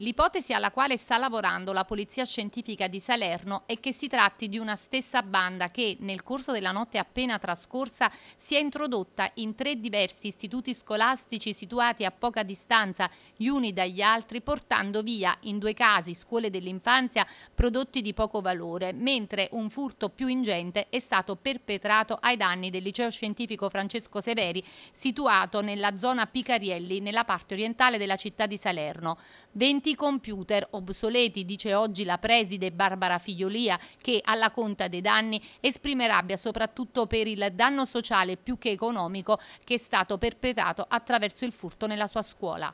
L'ipotesi alla quale sta lavorando la Polizia Scientifica di Salerno è che si tratti di una stessa banda che, nel corso della notte appena trascorsa, si è introdotta in tre diversi istituti scolastici situati a poca distanza gli uni dagli altri, portando via, in due casi, scuole dell'infanzia, prodotti di poco valore, mentre un furto più ingente è stato perpetrato ai danni del liceo scientifico Francesco Severi, situato nella zona Picarielli, nella parte orientale della città di Salerno. 20 cosiddetti computer obsoleti, dice oggi la preside Barbara Figliolia, che alla conta dei danni esprime rabbia soprattutto per il danno sociale più che economico che è stato perpetrato attraverso il furto nella sua scuola.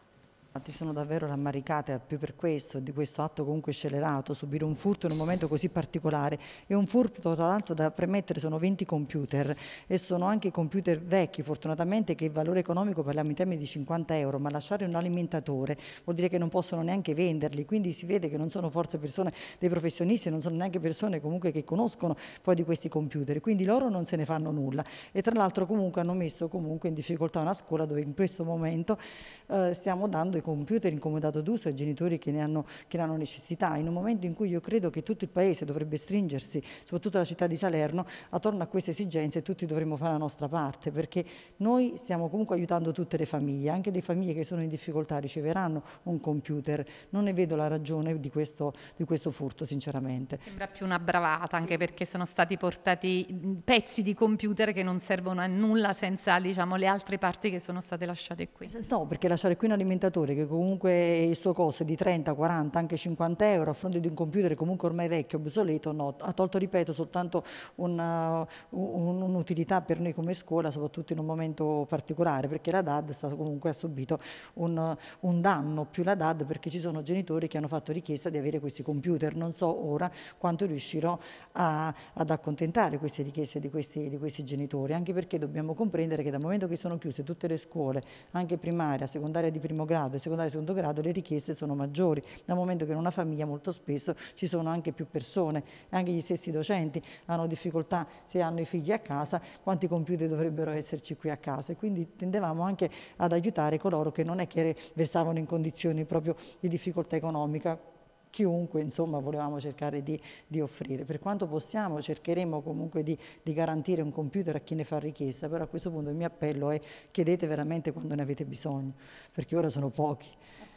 Ti sono davvero rammaricata più per questo, di questo atto comunque scelerato, subire un furto in un momento così particolare. È un furto tra l'altro da premettere sono 20 computer e sono anche computer vecchi fortunatamente che il valore economico parliamo in termini di 50 euro, ma lasciare un alimentatore vuol dire che non possono neanche venderli, quindi si vede che non sono forse persone dei professionisti, non sono neanche persone comunque che conoscono poi di questi computer, quindi loro non se ne fanno nulla e tra l'altro comunque hanno messo comunque in difficoltà una scuola dove in questo momento eh, stiamo dando computer incomodato d'uso ai genitori che ne, hanno, che ne hanno necessità, in un momento in cui io credo che tutto il Paese dovrebbe stringersi, soprattutto la città di Salerno, attorno a queste esigenze tutti dovremmo fare la nostra parte, perché noi stiamo comunque aiutando tutte le famiglie, anche le famiglie che sono in difficoltà riceveranno un computer, non ne vedo la ragione di questo, di questo furto sinceramente. Sembra più una bravata, anche perché sono stati portati mm, pezzi di computer che non servono a nulla senza diciamo, le altre parti che sono state lasciate qui. No, perché lasciare qui un alimentatore computer che comunque il suo costo è di 30, 40, anche 50 euro a fronte di un computer comunque ormai vecchio, obsoleto, no, ha tolto, ripeto, soltanto uh, un'utilità un, un per noi come scuola, soprattutto in un momento particolare, perché la DAD sta, comunque ha subito un, uh, un, danno più la DAD perché ci sono genitori che hanno fatto richiesta di avere questi computer, non so ora quanto riuscirò a, ad accontentare queste richieste di questi, di questi genitori, anche perché dobbiamo comprendere che dal momento che sono chiuse tutte le scuole, anche primaria, secondaria di primo grado, secondaria e secondo grado le richieste sono maggiori, dal momento che in una famiglia molto spesso ci sono anche più persone, anche gli stessi docenti hanno difficoltà se hanno i figli a casa, quanti computer dovrebbero esserci qui a casa e quindi tendevamo anche ad aiutare coloro che non è che versavano in condizioni proprio di difficoltà economica chiunque insomma, volevamo cercare di, di, offrire. Per quanto possiamo cercheremo comunque di, di, garantire un computer a chi ne fa richiesta, però a questo punto il mio appello è chiedete veramente quando ne avete bisogno, perché ora sono pochi.